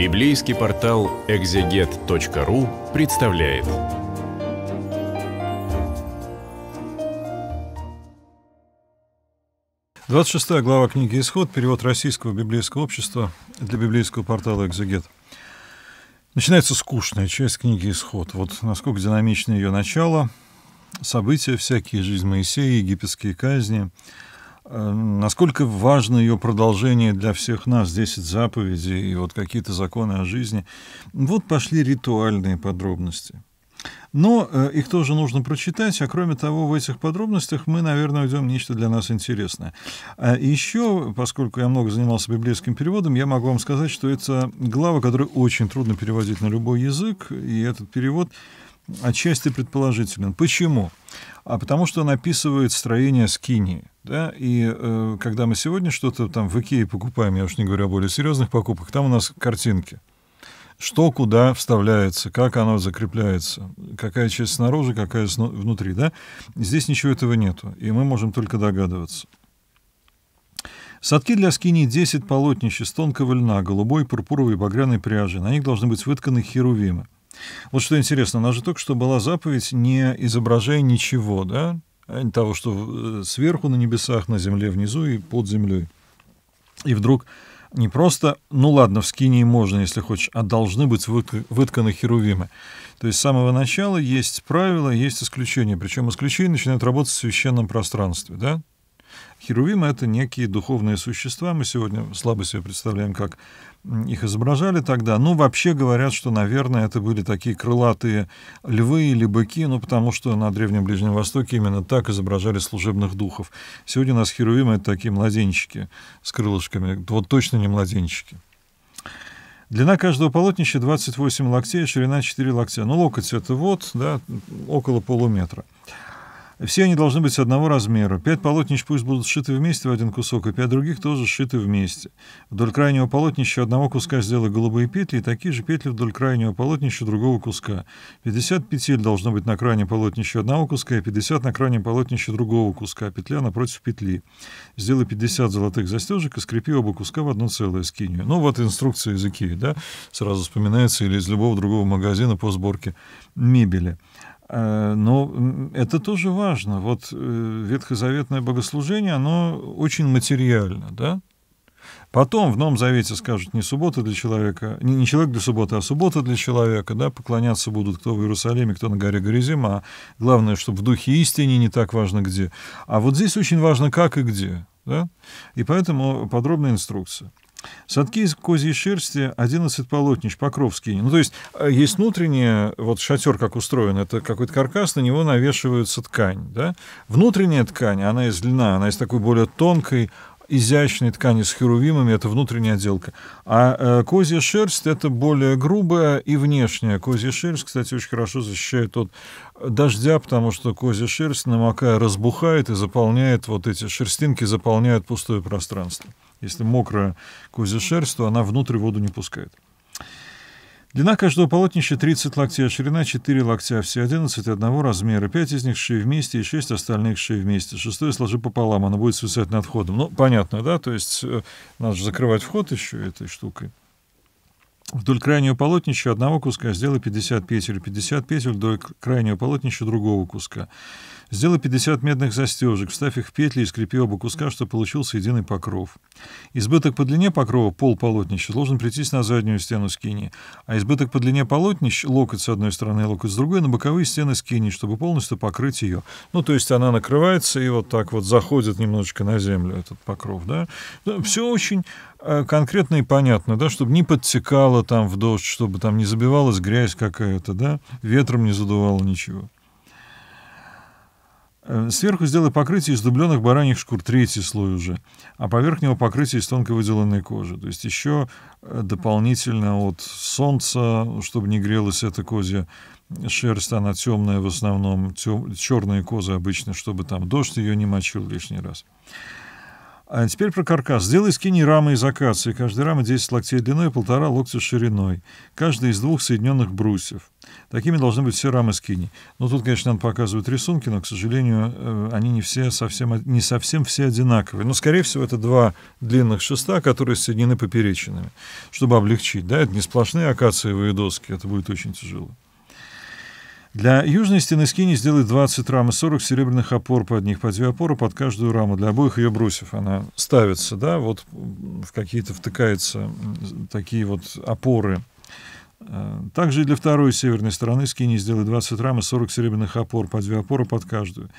Библейский портал экзегет.ру представляет. Двадцать шестая глава книги «Исход», перевод российского библейского общества для библейского портала «Экзегет». Начинается скучная часть книги «Исход». Вот насколько динамично ее начало, события всякие, жизнь Моисея, египетские казни – Э, насколько важно ее продолжение для всех нас, 10 заповедей и вот какие-то законы о жизни. Вот пошли ритуальные подробности. Но э, их тоже нужно прочитать, а кроме того, в этих подробностях мы, наверное, уйдем нечто для нас интересное. А еще, поскольку я много занимался библейским переводом, я могу вам сказать, что это глава, которую очень трудно переводить на любой язык, и этот перевод отчасти предположителен. Почему? А потому что он описывает строение скинии. Да? И э, когда мы сегодня что-то там в Икее покупаем, я уж не говорю о более серьезных покупках, там у нас картинки. Что куда вставляется, как оно закрепляется, какая часть снаружи, какая внутри. Да? Здесь ничего этого нету, и мы можем только догадываться. Садки для скини 10 полотнищ из тонкого льна, голубой, пурпуровой багряной пряжи. На них должны быть вытканы херувимы. Вот что интересно, у нас же только что была заповедь, не изображая ничего, да, а того, что э, сверху на небесах, на земле внизу и под землей. И вдруг не просто, ну ладно, в скинии можно, если хочешь, а должны быть вытканы херувимы. То есть с самого начала есть правила, есть исключения. Причем исключения начинают работать в священном пространстве, да? Херувимы — это некие духовные существа. Мы сегодня слабо себе представляем, как их изображали тогда. Ну, вообще говорят, что, наверное, это были такие крылатые львы или быки, ну, потому что на Древнем Ближнем Востоке именно так изображали служебных духов. Сегодня у нас херувимы — это такие младенчики с крылышками. Вот точно не младенчики. Длина каждого полотнища 28 локтей, ширина 4 локтя. Ну, локоть — это вот, да, около полуметра. Все они должны быть одного размера. Пять полотнищ пусть будут сшиты вместе в один кусок, и пять других тоже сшиты вместе. Вдоль крайнего полотнища одного куска сделай голубые петли и такие же петли вдоль крайнего полотнища другого куска. 50 петель должно быть на крайнем полотнище одного куска и 50 на крайнем полотнище другого куска, петля напротив петли. Сделай 50 золотых застежек и скрепи оба куска в одно целое скинью. Ну вот инструкция из Икеи, да, сразу вспоминается, или из любого другого магазина по сборке мебели. Э, но это тоже важно. Вот э, ветхозаветное богослужение, оно очень материально, да? Потом в Новом Завете скажут не суббота для человека, не, не человек для субботы, а суббота для человека, да, поклоняться будут кто в Иерусалиме, кто на горе Горизим, а главное, чтобы в духе истине не так важно где. А вот здесь очень важно как и где, да, и поэтому подробная инструкция. Садки из козьей шерсти 11 полотнищ, покровские. Ну, то есть э, есть внутреннее, вот шатер как устроен, это какой-то каркас, на него навешивается ткань. Да? Внутренняя ткань, она из льна, она из такой более тонкой, изящной ткани с херувимами, это внутренняя отделка. А э, козья шерсть — это более грубая и внешняя. Козья шерсть, кстати, очень хорошо защищает от дождя, потому что козья шерсть, намокая, разбухает и заполняет, вот эти шерстинки заполняют пустое пространство. Если мокрая козья шерсть, то она внутрь воду не пускает. Длина каждого полотнища 30 локтей, а ширина 4 локтя, все 11 одного размера. 5 из них шеи вместе и 6 остальных шеи вместе. Шестое сложи пополам, оно будет свисать над входом. Ну, понятно, да? То есть э, надо же закрывать вход еще этой штукой. Вдоль крайнего полотнища одного куска сделай 50 петель, 50 петель вдоль крайнего полотнища другого куска. Сделай 50 медных застежек, вставь их в петли и скрепи оба куска, чтобы получился единый покров. Избыток по длине покрова, пол полотнища, должен прийтись на заднюю стену скини, а избыток по длине полотнищ локоть с одной стороны и локоть с другой, на боковые стены скини, чтобы полностью покрыть ее. Ну, то есть она накрывается и вот так вот заходит немножечко на землю этот покров, да. Все очень э, конкретно и понятно, да, чтобы не подтекало там в дождь, чтобы там не забивалась грязь какая-то, да, ветром не задувало ничего. Э, сверху сделай покрытие из дубленых бараньих шкур, третий слой уже, а поверх него покрытие из тонко выделанной кожи. То есть еще э, дополнительно от солнца, чтобы не грелась эта козья шерсть, она темная в основном, тем, черные козы обычно, чтобы там дождь ее не мочил лишний раз. А теперь про каркас. Сделай скини рамы из акации. Каждая рама 10 локтей длиной и полтора локтя шириной. Каждая из двух соединенных брусьев. Такими должны быть все рамы скини. Но ну, тут, конечно, надо показывать рисунки, но, к сожалению, э, они не, все совсем, не совсем все одинаковые. Но, скорее всего, это два длинных шеста, которые соединены поперечинами, чтобы облегчить. Да? Это не сплошные акациевые доски, это будет очень тяжело. Для южной стены скини сделай 20 рам и 40 серебряных опор под них, по две опоры под каждую раму. Для обоих ее брусьев она ставится, да, вот в какие-то втыкаются такие вот опоры. Э, также и для второй северной стороны скини сделай 20 рам и 40 серебряных опор, по две опоры под каждую.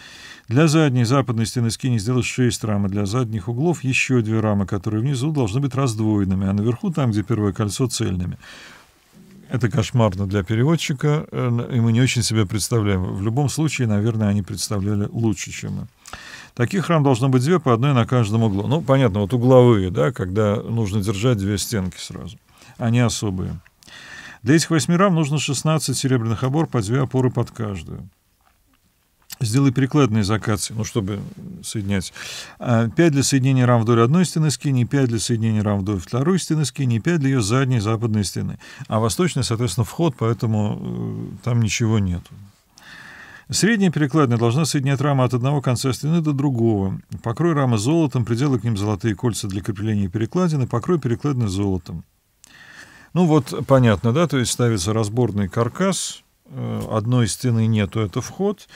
Для задней западной стены скини сделай 6 рам, и для задних углов еще две рамы, которые внизу должны быть раздвоенными, а наверху, там, где первое кольцо, цельными. Это кошмарно для переводчика, э, и мы не очень себя представляем. В любом случае, наверное, они представляли лучше, чем мы. Таких рам должно быть две, по одной на каждом углу. Ну, понятно, вот угловые, да, когда нужно держать две стенки сразу. Они особые. Для этих восьми рам нужно 16 серебряных обор по две опоры под каждую. Сделай перекладные закации, ну, чтобы соединять. 5 а, для соединения рам вдоль одной стены скини, 5 для соединения рам вдоль второй стены скини, 5 для ее задней западной стены. А восточная, соответственно, вход, поэтому э, там ничего нет. Средняя перекладная должна соединять рамы от одного конца стены до другого. Покрой рамы золотом, приделай к ним золотые кольца для крепления перекладины, покрой перекладины золотом. Ну вот, понятно, да, то есть ставится разборный каркас, Э, одной стены нету, это вход.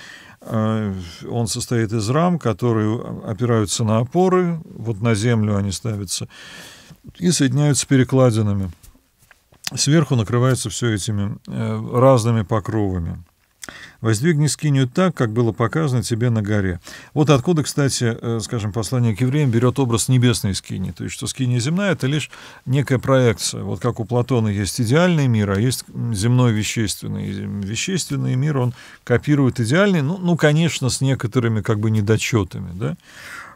А, он состоит из рам, которые опираются на опоры, вот на землю они ставятся, и соединяются перекладинами. Сверху накрывается все этими э, разными покровами. Воздвигни скинию так, как было показано тебе на горе. Вот откуда, кстати, э, скажем, послание к евреям берет образ небесной скини. То есть, что скиния земная — это лишь некая проекция. Вот как у Платона есть идеальный мир, а есть земной вещественный. Вещественный мир, он копирует идеальный, ну, ну конечно, с некоторыми как бы недочетами, да?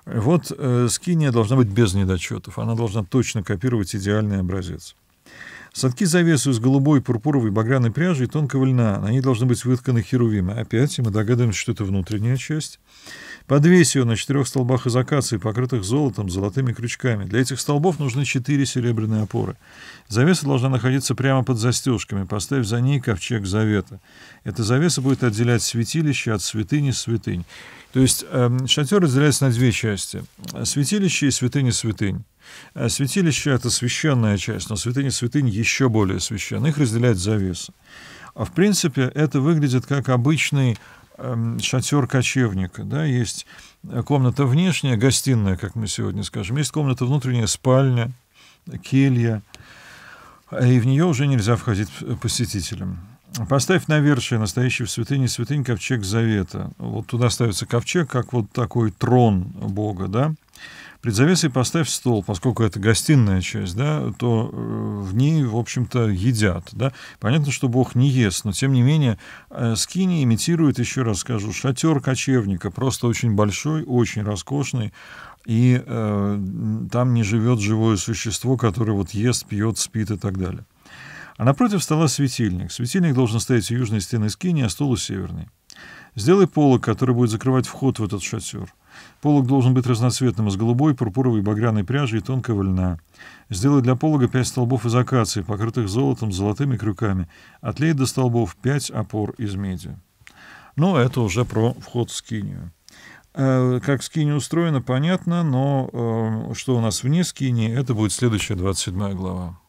Вот э, скиния должна быть без недочетов. Она должна точно копировать идеальный образец. Садки завесу из голубой, пурпуровой, багряной пряжи и тонкого льна. Они должны быть вытканы херувимы. Опять, и мы догадываемся, что это внутренняя часть. Подвесь ее на четырех столбах из акации, покрытых золотом, золотыми крючками. Для этих столбов нужны четыре серебряные опоры. Завеса должна находиться прямо под застежками. Поставь за ней ковчег завета. Эта завеса будет отделять святилище от святыни святынь. То есть э, шатер разделяется на две части. Святилище и святыня святынь. Э, святилище — это священная часть, но святыни святынь еще более священны. Их разделяет завеса. А в принципе это выглядит как обычный эм, шатер кочевника. Да? Есть э, комната внешняя, гостиная, как мы сегодня скажем. Есть комната внутренняя, спальня, келья. Э, и в нее уже нельзя входить посетителям. Поставь навершие настоящий в святыне святынь ковчег завета. Вот туда ставится ковчег, как вот такой трон Бога, да? Пред завесой поставь стол, поскольку это гостиная часть, да, то э, в ней, в общем-то, едят, да. Понятно, что Бог не ест, но, тем не менее, э, скини имитирует, еще раз скажу, шатер кочевника, просто очень большой, очень роскошный, и э, там не живет живое существо, которое вот ест, пьет, спит и так далее. А напротив стола светильник. Светильник должен стоять у южной стены скини, а стол у северной. Сделай полог, который будет закрывать вход в этот шатер. Полог должен быть разноцветным, из голубой, пурпуровой, багряной пряжи и тонкого льна. Сделай для полога пять столбов из акации, покрытых золотом золотыми крюками. Отлей до столбов пять опор из меди. Но ну, это уже про вход в скинию. Э, как скиния устроена, понятно, но э, что у нас вне скинии, это будет следующая 27 глава.